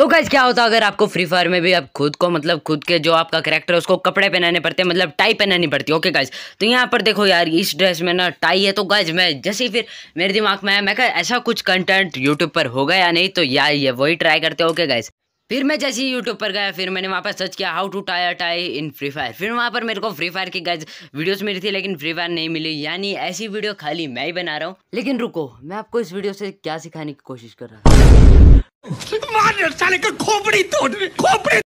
तो गैस क्या होता अगर आपको फ्री फायर में भी आप खुद को मतलब खुद के जो आपका करेक्टर है उसको कपड़े पहनाने पड़ते हैं मतलब टाई पहनानी पड़ती है ओके गैस तो यहाँ पर देखो यार इस ड्रेस में ना टाई है तो गाइज मैं जैसे ही फिर मेरे दिमाग में आया मैं कहा ऐसा कुछ कंटेंट यूट्यूब पर होगा या नहीं तो यार ये वही ट्राई करते ओके गैस फिर मैं जैसे ही यूट्यूब पर गया फिर मैंने वहाँ पर सर्च किया how to tie tie in Free Fire फिर वहाँ पर मेरे को फ्री फायर की गैज वीडियोस मिली थी लेकिन फ्री फायर नहीं मिली यानी ऐसी वीडियो खाली मैं ही बना रहा हूँ लेकिन रुको मैं आपको इस वीडियो से क्या सिखाने की कोशिश कर रहा हूँ खोपड़ी तोड़ खोपड़ी